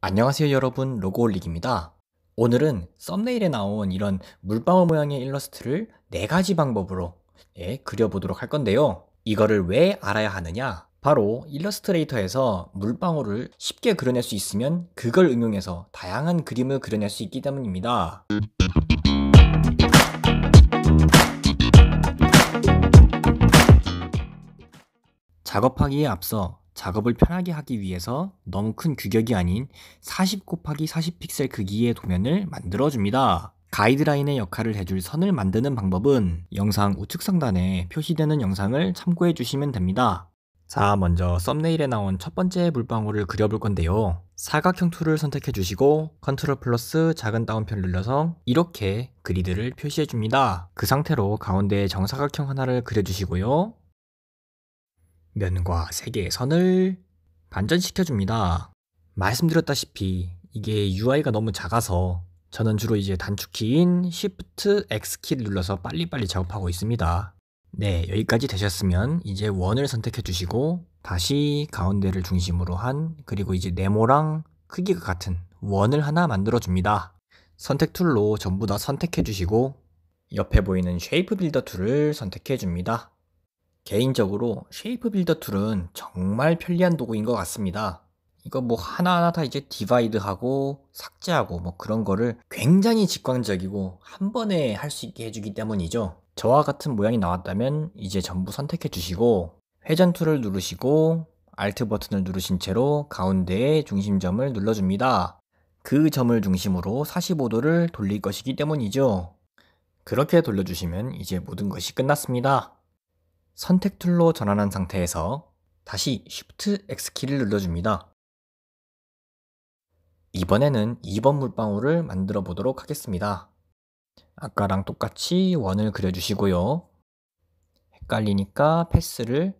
안녕하세요 여러분 로고 올릭입니다 오늘은 썸네일에 나온 이런 물방울 모양의 일러스트를 네 가지 방법으로 예, 그려보도록 할 건데요. 이거를 왜 알아야 하느냐? 바로 일러스트레이터에서 물방울을 쉽게 그려낼 수 있으면 그걸 응용해서 다양한 그림을 그려낼 수 있기 때문입니다. 작업하기에 앞서 작업을 편하게 하기 위해서 너무 큰 규격이 아닌 40 곱하기 40 픽셀 크기의 도면을 만들어줍니다. 가이드라인의 역할을 해줄 선을 만드는 방법은 영상 우측 상단에 표시되는 영상을 참고해 주시면 됩니다. 자, 먼저 썸네일에 나온 첫 번째 물방울을 그려볼 건데요. 사각형 툴을 선택해 주시고 컨트롤 플러스 작은 다운표를 눌러서 이렇게 그리드를 표시해 줍니다. 그 상태로 가운데에 정사각형 하나를 그려주시고요. 면과 세 개의 선을 반전시켜 줍니다. 말씀드렸다시피 이게 UI가 너무 작아서 저는 주로 이제 단축키인 Shift X 키를 눌러서 빨리빨리 작업하고 있습니다. 네, 여기까지 되셨으면 이제 원을 선택해 주시고 다시 가운데를 중심으로 한 그리고 이제 네모랑 크기가 같은 원을 하나 만들어 줍니다. 선택 툴로 전부 다 선택해 주시고 옆에 보이는 쉐이프 빌더 툴을 선택해 줍니다. 개인적으로 쉐이프 빌더 툴은 정말 편리한 도구인 것 같습니다. 이거 뭐 하나하나 다 이제 디바이드하고 삭제하고 뭐 그런 거를 굉장히 직관적이고 한 번에 할 수 있게 해주기 때문이죠. 저와 같은 모양이 나왔다면 이제 전부 선택해 주시고 회전 툴을 누르시고 Alt 버튼을 누르신 채로 가운데에 중심점을 눌러줍니다. 그 점을 중심으로 45도를 돌릴 것이기 때문이죠. 그렇게 돌려주시면 이제 모든 것이 끝났습니다. 선택 툴로 전환한 상태에서 다시 Shift X 키를 눌러줍니다. 이번에는 2번 물방울을 만들어 보도록 하겠습니다. 아까랑 똑같이 원을 그려주시고요. 헷갈리니까 패스를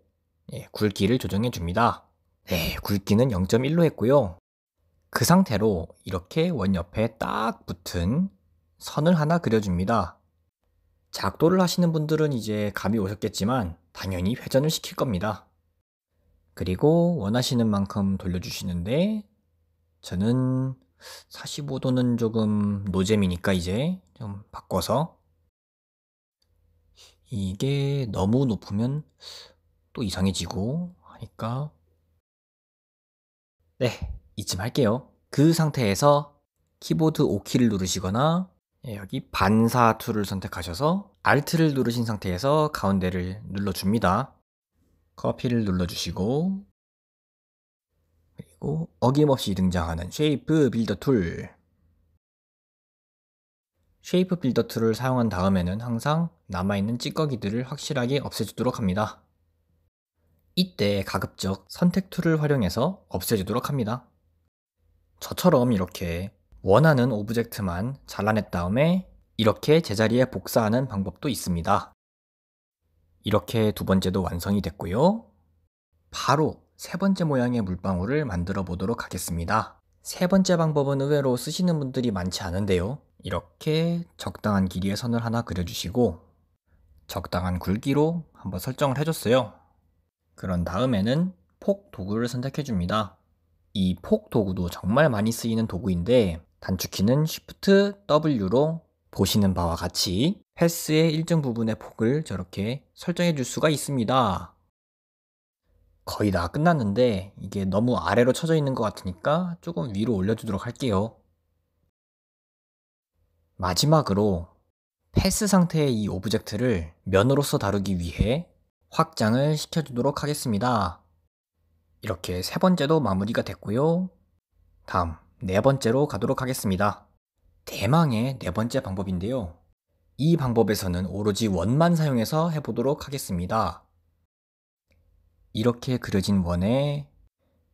예, 굵기를 조정해 줍니다. 예, 굵기는 0.1로 했고요. 그 상태로 이렇게 원 옆에 딱 붙은 선을 하나 그려줍니다. 작도를 하시는 분들은 이제 감이 오셨겠지만 당연히 회전을 시킬 겁니다. 그리고 원하시는 만큼 돌려주시는데 저는 45도는 조금 노잼이니까 이제 좀 바꿔서 이게 너무 높으면 또 이상해지고 하니까 네 이쯤 할게요 그 상태에서 키보드 5키를 누르시거나 네, 여기 반사 툴을 선택하셔서 Alt를 누르신 상태에서 가운데를 눌러줍니다. 커피를 눌러주시고 그리고 어김없이 등장하는 쉐이프 빌더 툴 쉐이프 빌더 툴을 사용한 다음에는 항상 남아있는 찌꺼기들을 확실하게 없애주도록 합니다. 이때 가급적 선택 툴을 활용해서 없애주도록 합니다. 저처럼 이렇게 원하는 오브젝트만 잘라낸 다음에 이렇게 제자리에 복사하는 방법도 있습니다. 이렇게 두 번째도 완성이 됐고요. 바로 세 번째 모양의 물방울을 만들어 보도록 하겠습니다. 세 번째 방법은 의외로 쓰시는 분들이 많지 않은데요. 이렇게 적당한 길이의 선을 하나 그려주시고 적당한 굵기로 한번 설정을 해줬어요. 그런 다음에는 폭 도구를 선택해 줍니다. 이 폭 도구도 정말 많이 쓰이는 도구인데 단축키는 Shift W로 보시는 바와 같이 패스의 일정 부분의 폭을 저렇게 설정해 줄 수가 있습니다. 거의 다 끝났는데 이게 너무 아래로 쳐져 있는 것 같으니까 조금 위로 올려주도록 할게요. 마지막으로 패스 상태의 이 오브젝트를 면으로서 다루기 위해 확장을 시켜주도록 하겠습니다. 이렇게 세 번째도 마무리가 됐고요. 다음 네 번째로 가도록 하겠습니다. 대망의 네 번째 방법인데요. 이 방법에서는 오로지 원만 사용해서 해보도록 하겠습니다. 이렇게 그려진 원의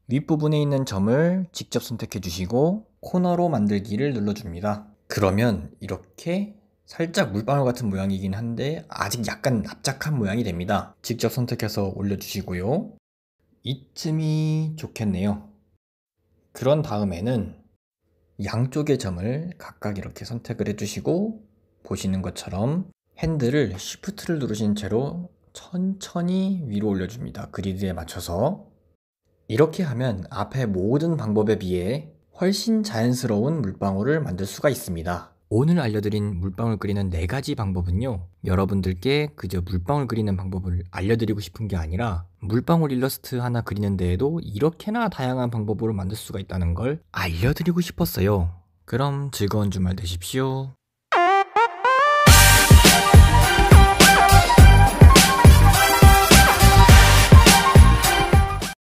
윗부분에 있는 점을 직접 선택해 주시고 코너로 만들기를 눌러줍니다. 그러면 이렇게 살짝 물방울 같은 모양이긴 한데 아직 약간 납작한 모양이 됩니다. 직접 선택해서 올려주시고요. 이쯤이 좋겠네요. 그런 다음에는 양쪽의 점을 각각 이렇게 선택을 해주시고 보시는 것처럼 핸들을 s 프트를 누르신 채로 천천히 위로 올려줍니다. 그리드에 맞춰서 이렇게 하면 앞의 모든 방법에 비해 훨씬 자연스러운 물방울을 만들 수가 있습니다. 오늘 알려드린 물방울 그리는네 가지 방법은요, 여러분들께 그저 물방울 그리는 방법을 알려드리고 싶은 게 아니라 물방울 일러스트 하나 그리는 데에도 이렇게나 다양한 방법으로 만들 수가 있다는 걸 알려드리고 싶었어요. 그럼 즐거운 주말 되십시오.